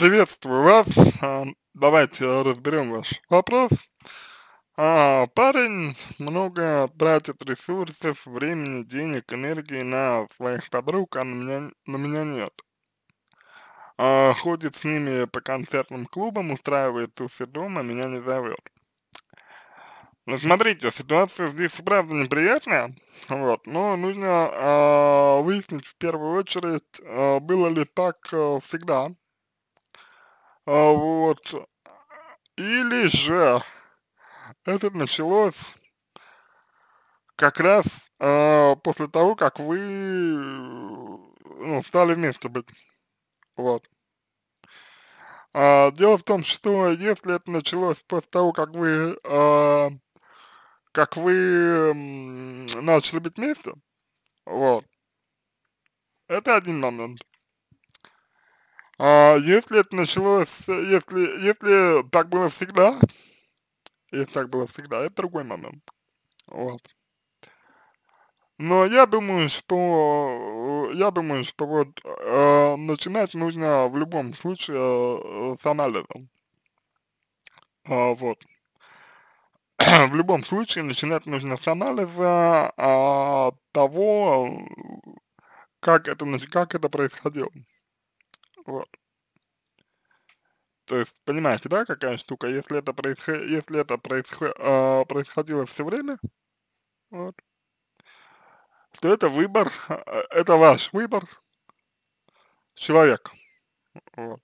Приветствую вас. А, давайте разберем ваш вопрос. А, парень много тратит ресурсов, времени, денег, энергии на своих подруг, а на меня, на меня нет. А, ходит с ними по концертным клубам, устраивает тусы дома, меня не зовет. Ну, смотрите, ситуация здесь правда неприятная, вот, но нужно а, выяснить в первую очередь, а, было ли так а, всегда, а вот, или же это началось как раз э, после того, как вы ну, стали вместе быть. Вот. А, дело в том, что если это началось после того, как вы, а, как вы начали быть вместе, вот, это один момент. А если это началось, если, если так было всегда, если так было всегда, это другой момент. Вот. Но я думаю, что я думаю, что вот э, начинать нужно в любом случае э, с анализом. Э, вот. в любом случае начинать нужно с анализа э, того, как это, как это происходило. Вот. То есть, понимаете, да, какая штука? Если это, происход... Если это происход... э, а, происходило все время, вот, то это выбор, э, это ваш выбор человека. Вот.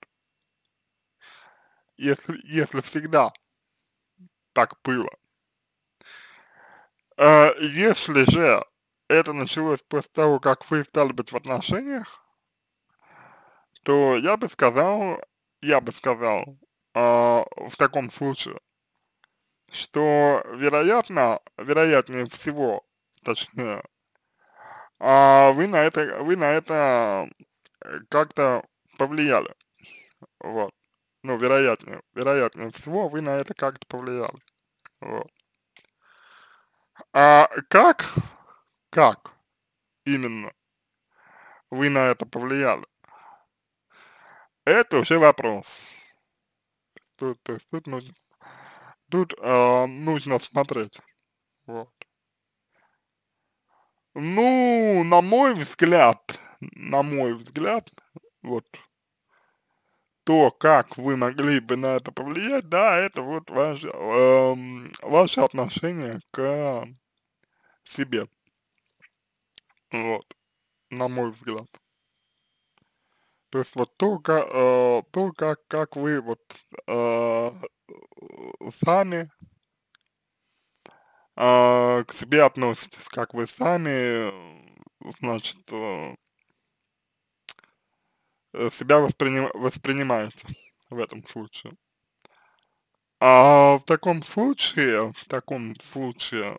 Если, если всегда так было. Э, если же это началось после того, как вы стали быть в отношениях, то я бы сказал, я бы сказал э, в таком случае, что вероятно, вероятнее всего, точнее, э, вы на это, вы на это э, как-то повлияли, вот, ну, вероятнее, вероятнее всего, вы на это как-то повлияли, вот. А как, как именно вы на это повлияли? это уже вопрос. Тут, то есть тут нужно, тут, э, нужно смотреть. Вот. Ну, на мой взгляд, на мой взгляд, вот, то, как вы могли бы на это повлиять, да, это вот ваше, э, эм, ваше отношение к себе. Вот, на мой взгляд. То есть вот только, э, только как вы вот э, сами э, к себе относитесь, как вы сами, э, значит, э, э, себя восприним, воспринимаете в этом случае. А в таком случае, в таком случае,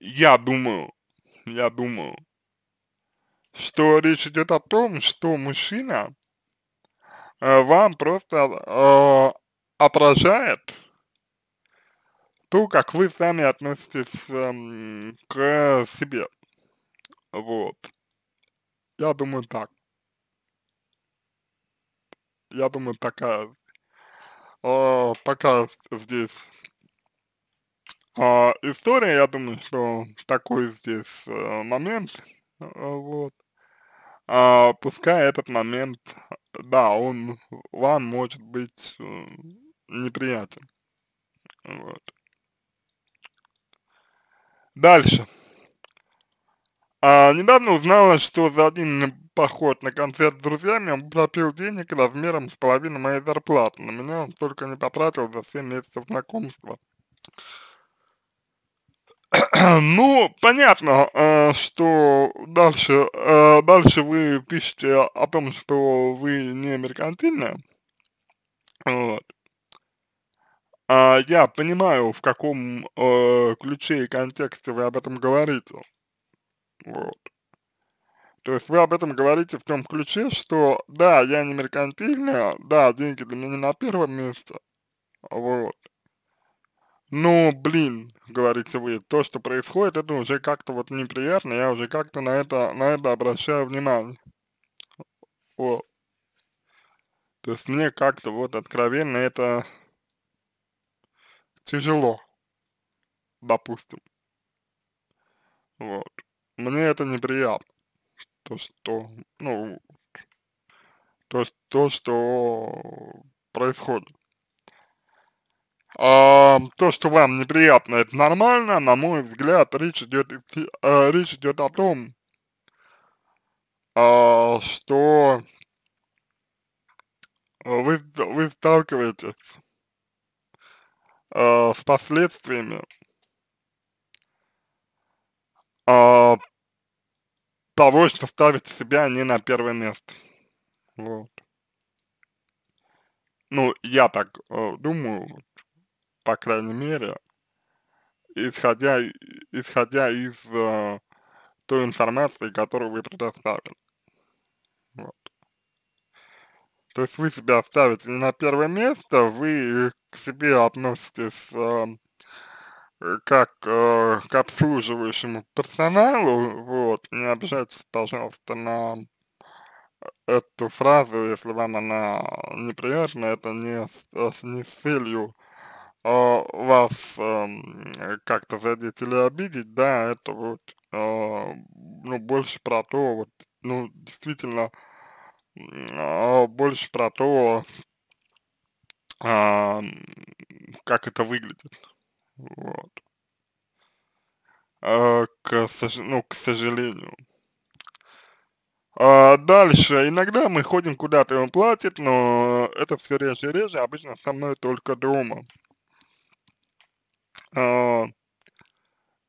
я думаю, я думаю, что речь идет о том, что мужчина э, вам просто э, отражает то, как вы сами относитесь э, к себе. Вот. Я думаю так. Я думаю, такая, э, такая здесь э, история. Я думаю, что такой здесь э, момент а, вот. А, пускай этот момент, да, он вам может быть э, неприятен. Вот. Дальше. А, недавно узнала, что за один поход на концерт с друзьями он попросил денег размером с половиной моей зарплаты. На меня он только не потратил за 7 месяцев знакомства. Ну, понятно, э, что дальше, э, дальше вы пишете о том, что вы не меркантильны. Вот. А я понимаю, в каком э, ключе и контексте вы об этом говорите. Вот. То есть вы об этом говорите в том ключе, что да, я не меркантильная, да, деньги для меня на первом месте, вот. Ну, блин, говорите вы, то, что происходит, это уже как-то вот неприятно, я уже как-то на это, на это обращаю внимание. Вот. То есть мне как-то вот откровенно это тяжело, допустим. Вот. Мне это неприятно. То, что, ну, то, то, что происходит а, то, что вам неприятно, это нормально, на мой взгляд, речь идет, а, э, речь идет о том, а, что вы, вы сталкиваетесь а, с последствиями а, того, что ставите себя не на первое место. Вот. Ну, я так э, думаю, по крайней мере, исходя, исходя из э, той информации, которую вы предоставили. Вот. То есть вы себя ставите не на первое место, вы к себе относитесь э, э как э, к обслуживающему персоналу, вот, не обижайтесь, пожалуйста, на э, эту фразу, если вам она неприятна, это не, с э, не с целью Э, вас эм, как-то задеть или обидеть, да, это вот, э, ну, больше про то, вот, ну, действительно, э, больше про то, эм, как это выглядит, вот. К, ну, к сожалению. А дальше, иногда мы ходим куда-то, и он платит, но это все реже и реже, обычно со мной только дома. А,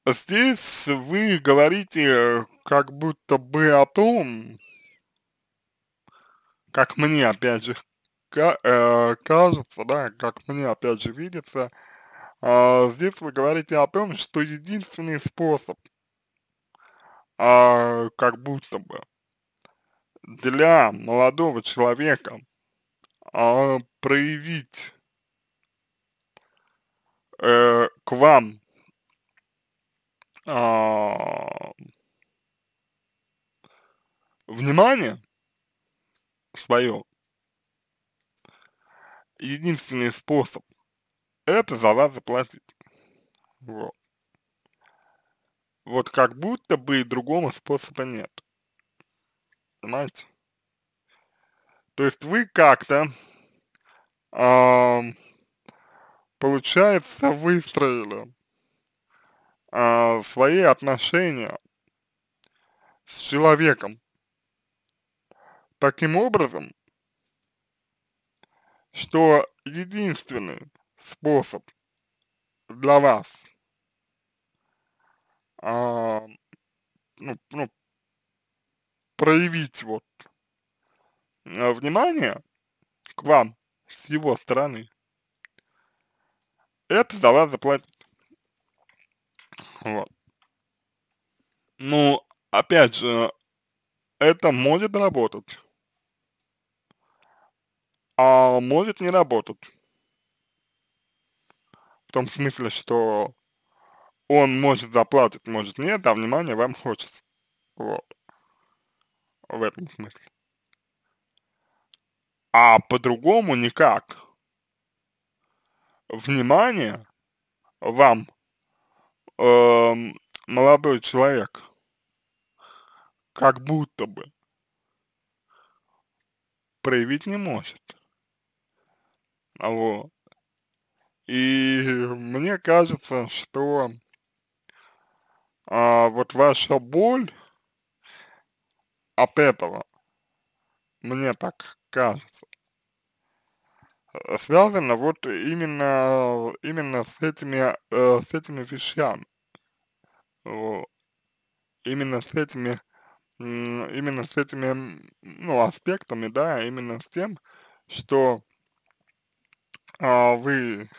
здесь вы говорите как будто бы о том, как мне опять же э, кажется, да, как мне опять же видится, а, здесь вы говорите о том, что единственный способ, а, как будто бы, для молодого человека проявить э, к вам э, внимание свое, единственный способ это за вас заплатить. Вот. Вот как будто бы другого способа нет. Понимаете? То есть вы как-то э, получается, выстроили а, свои отношения с человеком таким образом, что единственный способ для вас а, ну, ну, проявить вот э, внимание к вам с его стороны это за вас заплатит. Вот. Ну, опять же, это может работать, а может не работать. В том смысле, что он может заплатить, может нет, а внимание вам хочется. Вот. В этом смысле. А по-другому никак внимание вам, э, молодой человек, как будто бы проявить не может. Вот. И мне кажется, что а, вот ваша боль от этого, мне так кажется, Э, связано вот именно, именно с этими, э, с этими вещами. Вот. Именно с этими, именно с этими, ну, аспектами, да, именно с тем, что э, вы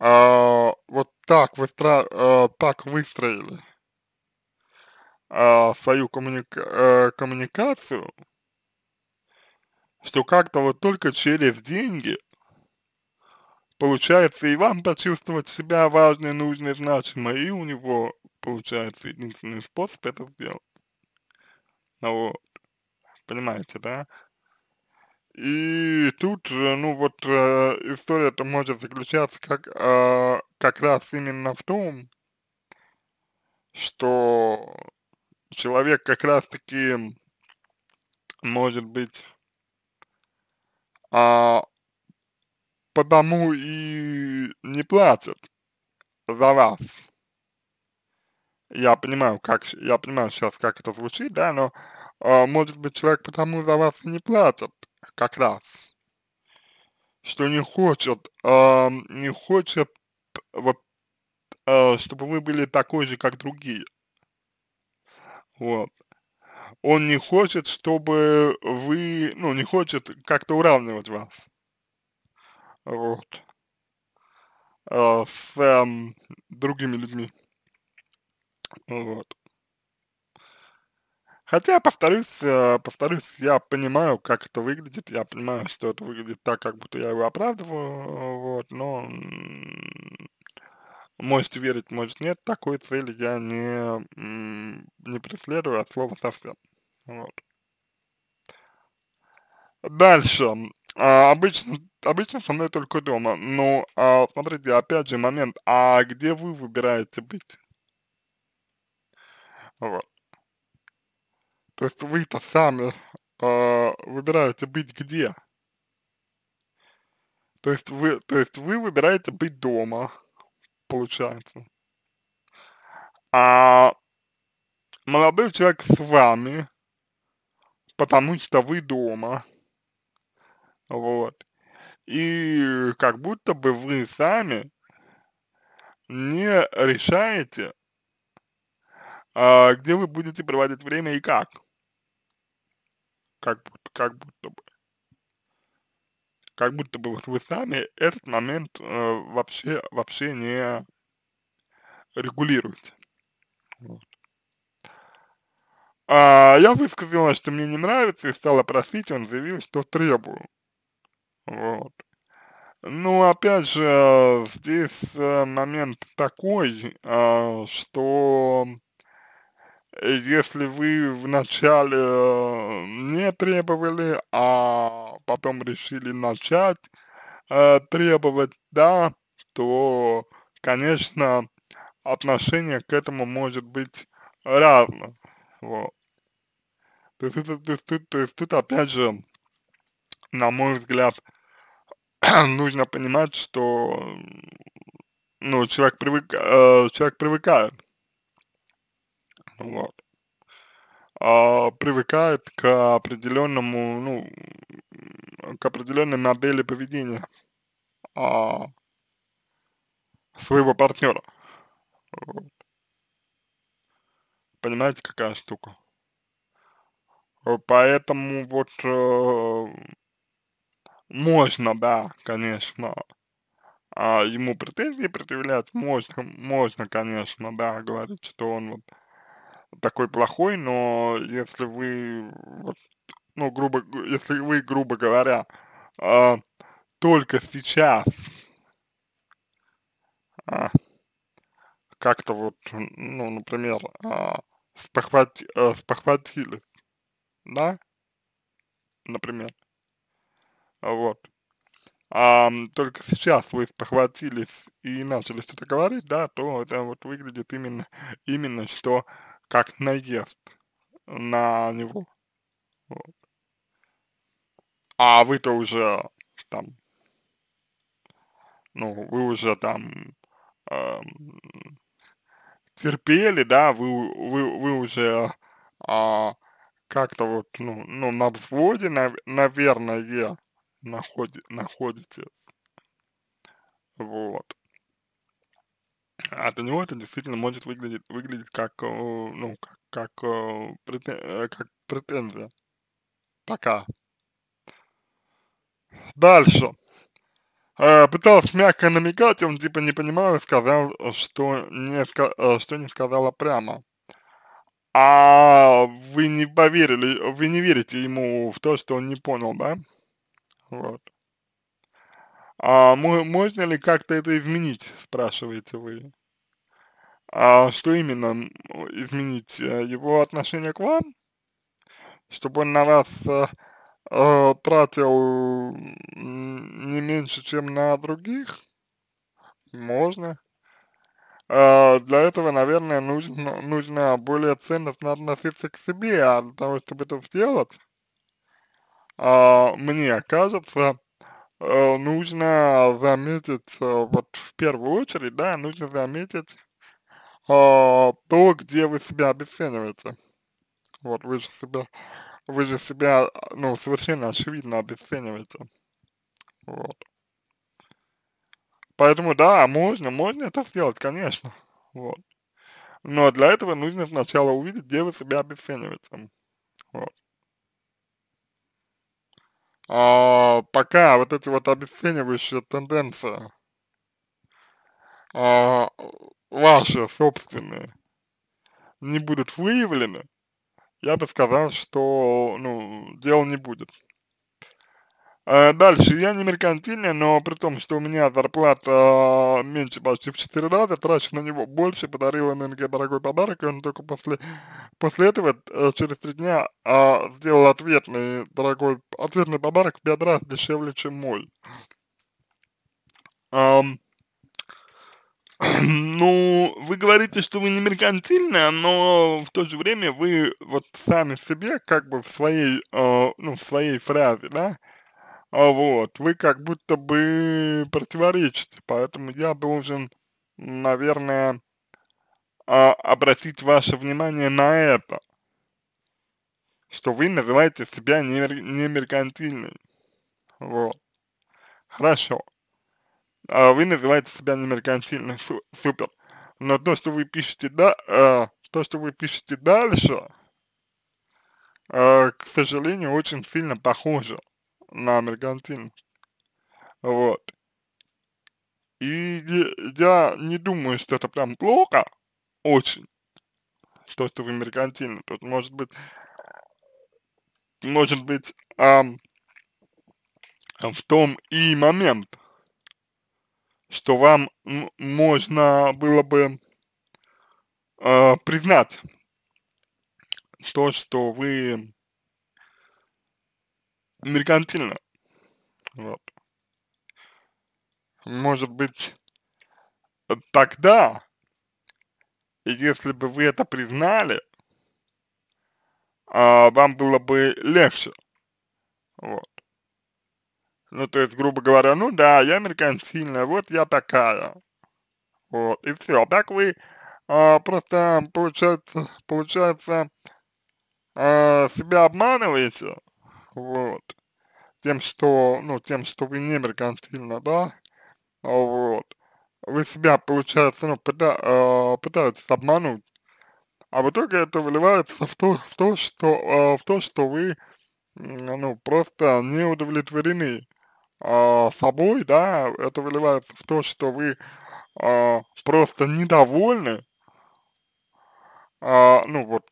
э, вот так, выстра, э, так выстроили э, свою коммуника, э, коммуникацию, что как-то вот только через деньги получается и вам почувствовать себя важной, нужной, значимой, и у него получается единственный способ это сделать. Ну вот, понимаете, да? И тут, ну вот, э, история-то может заключаться как, э, как раз именно в том, что человек как раз-таки, может быть, а, потому и не платят за вас. Я понимаю, как, я понимаю сейчас, как это звучит, да, но а, может быть человек потому за вас и не платит, как раз, что не хочет, а, не хочет, вот, а, чтобы вы были такой же, как другие. Вот он не хочет, чтобы вы, ну, не хочет как-то уравнивать вас. Вот. А, с эм, другими людьми. Вот. Хотя, повторюсь, э, повторюсь, я понимаю, как это выглядит, я понимаю, что это выглядит так, как будто я его оправдываю, вот, но можете верить, может нет, такой цели я не, не преследую от слова совсем. Вот. Дальше. А, обычно, обычно со мной только дома. Но ну, а, смотрите, опять же момент, а где вы выбираете быть? Вот. То есть вы-то сами э, выбираете быть где? То есть вы, то есть вы выбираете быть дома, получается. А молодой человек с вами потому что вы дома. Вот. И как будто бы вы сами не решаете, а, где вы будете проводить время и как. Как будто, как будто бы. Как будто бы вот вы сами этот момент э, вообще, вообще не регулируете. Вот. А, я высказала, что мне не нравится, и стала просить, он заявил, что требую. Вот. Ну, опять же, здесь э, момент такой, а, что если вы вначале э, не требовали, а потом решили начать э, требовать, да, то, конечно, отношение к этому может быть разное. Вот. То есть, это, то, есть, тут, то есть тут опять же, на мой взгляд, нужно понимать, что ну, человек, привык, э, человек привыкает. Вот. А, привыкает к определенному, ну, к определенной модели поведения а, своего партнера. Вот. Понимаете, какая штука? Э, поэтому вот э, можно, да, конечно, а ему претензии предъявлять можно, можно, конечно, да, говорить, что он вот такой плохой, но если вы, вот, ну, грубо, если вы, грубо говоря, э, только сейчас э, как-то вот, ну, например, э, спохвати, э, спохватили, да, например, вот, а, только сейчас вы спохватились и начали что-то говорить, да, то это вот выглядит именно, именно что как наезд на него, вот. А вы-то уже там, ну, вы уже там, эм, терпели, да, вы, вы, вы уже а, как-то вот, ну, ну, на взводе, наверное, находи, находите. Вот. А для него это действительно может выглядеть, выглядеть как, э, ну, как, как, э, как претензия. Пока. Дальше э, пыталась мягко намекать, он типа не понимал и сказал, что не, э, что не сказала прямо. А вы не поверили, вы не верите ему в то, что он не понял, да? Вот. А можно ли как-то это изменить, спрашиваете вы? А что именно изменить? Э, его отношение к вам? Чтобы он на вас э, э, тратил не меньше, чем на других, можно. Э, для этого, наверное, нужно, нужно более ценностно относиться к себе, а для того, чтобы это сделать, э, мне кажется, э, нужно заметить, э, вот в первую очередь, да, нужно заметить э, то, где вы себя обесцениваете. Вот вы же себя вы же себя, ну, совершенно очевидно обесцениваете. Вот. Поэтому, да, можно, можно это сделать, конечно. Вот. Но для этого нужно сначала увидеть, где вы себя обесцениваете. Вот. А, пока вот эти вот обесценивающие тенденции а, ваши собственные не будут выявлены, я бы сказал, что ну, дел не будет. Э, дальше, я не меркантильный, но при том, что у меня зарплата э, меньше почти в 4 раза, трачу на него больше, подарил МНГ дорогой подарок, и он только после, после этого, э, через 3 дня, а, сделал ответный дорогой, ответный подарок в 5 раз дешевле, чем мой. Ну, вы говорите, что вы не меркантильная, но в то же время вы вот сами себе, как бы в своей, э, ну, в своей фразе, да, а вот, вы как будто бы противоречите, поэтому я должен, наверное, э, обратить ваше внимание на это, что вы называете себя не, мер не меркантильной, вот. Хорошо. А вы называете себя не меркантильным, су супер. Но то, что вы пишете, да, э, то, что вы пишете дальше, э, к сожалению, очень сильно похоже на меркантильность. Вот. И я не думаю, что это прям плохо, очень, то, что вы меркантильны. Тут может быть, может быть, эм, в том и момент, что вам можно было бы э, признать то, что вы меркантильно. Вот. Может быть, тогда, если бы вы это признали, э, вам было бы легче. Вот. Ну, то есть, грубо говоря, ну да, я меркантильная, вот я такая. Вот, и все. А так вы а, просто, получается, получается а, себя обманываете, вот, тем, что, ну, тем, что вы не меркантильно, да, а вот, вы себя, получается, ну, пыта, а, пытаетесь обмануть, а в итоге это выливается в то, в то, что, а, в то, что вы, ну, просто не удовлетворены э, собой, да, это выливается в то, что вы э, просто недовольны, э, ну вот,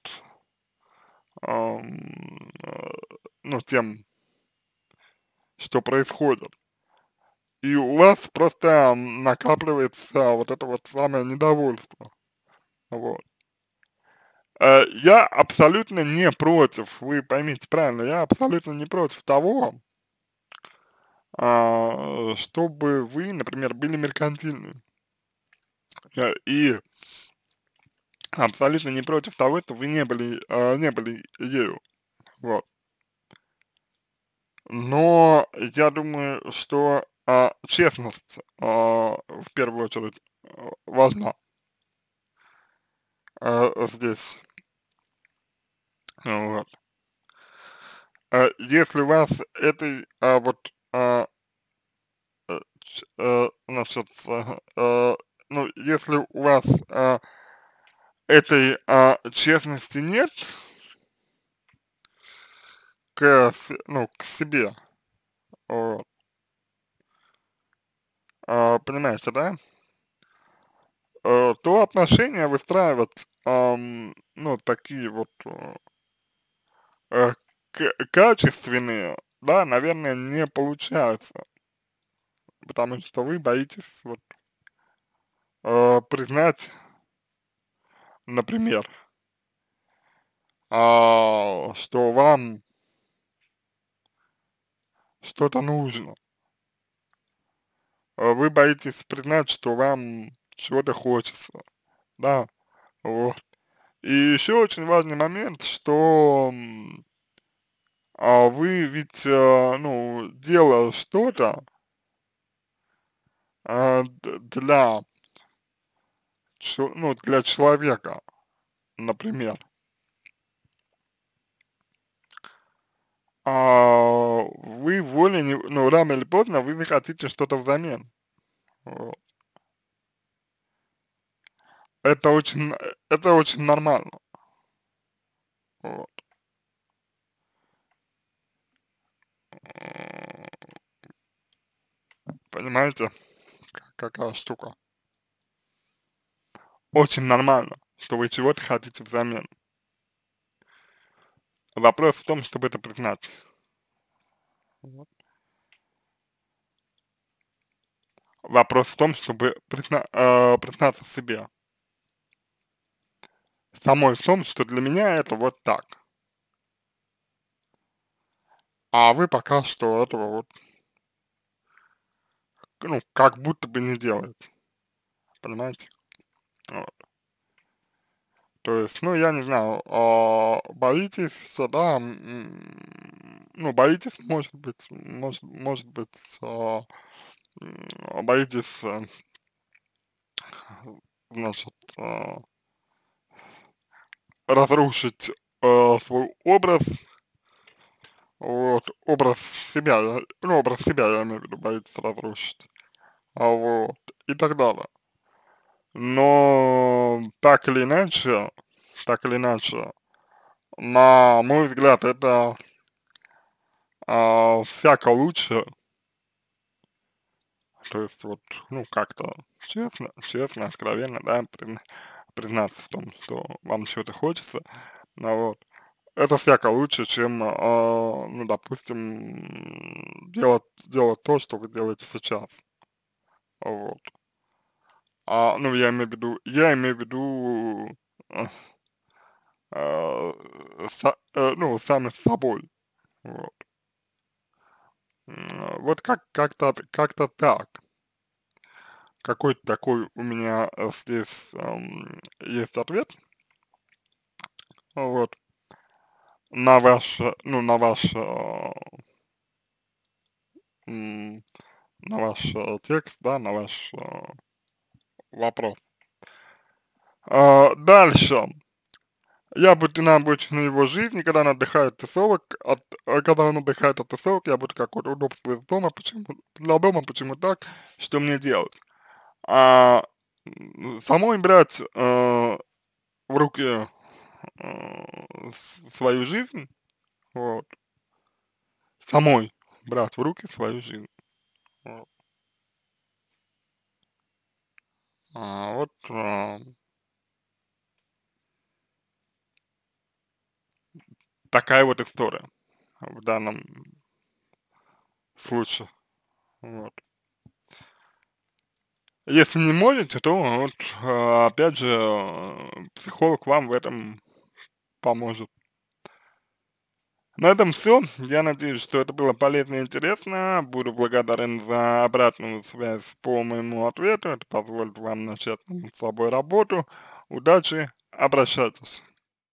э, ну тем, что происходит. И у вас просто накапливается вот это вот самое недовольство. Вот. Э, я абсолютно не против, вы поймите правильно, я абсолютно не против того, а, чтобы вы, например, были меркантильны. Э, и абсолютно не против того, что вы не были, а, не были ею. Вот. Но я думаю, что а, честность а, в первую очередь важна а, здесь. Вот. А, если вас этой а, вот а, э, э, значит, э, ну, если у вас этой а, честности нет к, ну, к себе, вот, а, понимаете, да, то отношения выстраивать, ну, такие вот э, качественные, да, наверное, не получается, потому что вы боитесь вот э, признать, например, э, что вам что-то нужно. Э, вы боитесь признать, что вам чего-то хочется, да, вот. И еще очень важный момент, что а вы ведь, а, ну, делая что-то а, для, ну, для человека, например, а вы волей, ну, рано или поздно вы хотите что-то взамен. Вот. Это очень, э, это очень нормально. Вот. Понимаете, какая штука? Очень нормально, что вы чего-то хотите взамен. Вопрос в том, чтобы это признать. Вопрос в том, чтобы призна, э, признаться себе. Самой в том, что для меня это вот так а вы пока что этого вот, ну, как будто бы не делаете, понимаете? Вот. То есть, ну, я не знаю, э, боитесь, да, ну, боитесь, может быть, может, может быть, э, боитесь, э, значит, э, разрушить э, свой образ, вот, образ себя, я, ну, образ себя, я имею в виду, боится разрушить, а вот, и так далее. Но так или иначе, так или иначе, на мой взгляд, это а, всяко лучше, то есть вот, ну, как-то честно, честно, откровенно, да, признаться в том, что вам чего-то хочется, ну, вот, это всяко лучше, чем, э, ну, допустим, делать, делать то, что вы делаете сейчас. Вот. А, ну, я имею в виду, я имею в виду, э, э, э, ну, сами с собой. Вот. Вот как, как-то, как-то так. Какой-то такой у меня здесь эм, есть ответ. Вот на ваш, ну, на ваш, э, на ваш текст, да, на ваш э, вопрос. А, дальше. Я бытина обычно его жизни, когда он отдыхает от тусовок, от, э, когда он отдыхает от тусовок, я буду как вот удобство из дома, почему, для дома, почему так, что мне делать. А самой брать э, в руки свою жизнь, вот, самой брать в руки свою жизнь. Вот, а, вот а, такая вот история в данном случае. Вот. Если не можете, то вот а, опять же э, психолог вам в этом поможет. На этом все. Я надеюсь, что это было полезно и интересно. Буду благодарен за обратную связь по моему ответу. Это позволит вам начать над собой работу. Удачи, обращайтесь.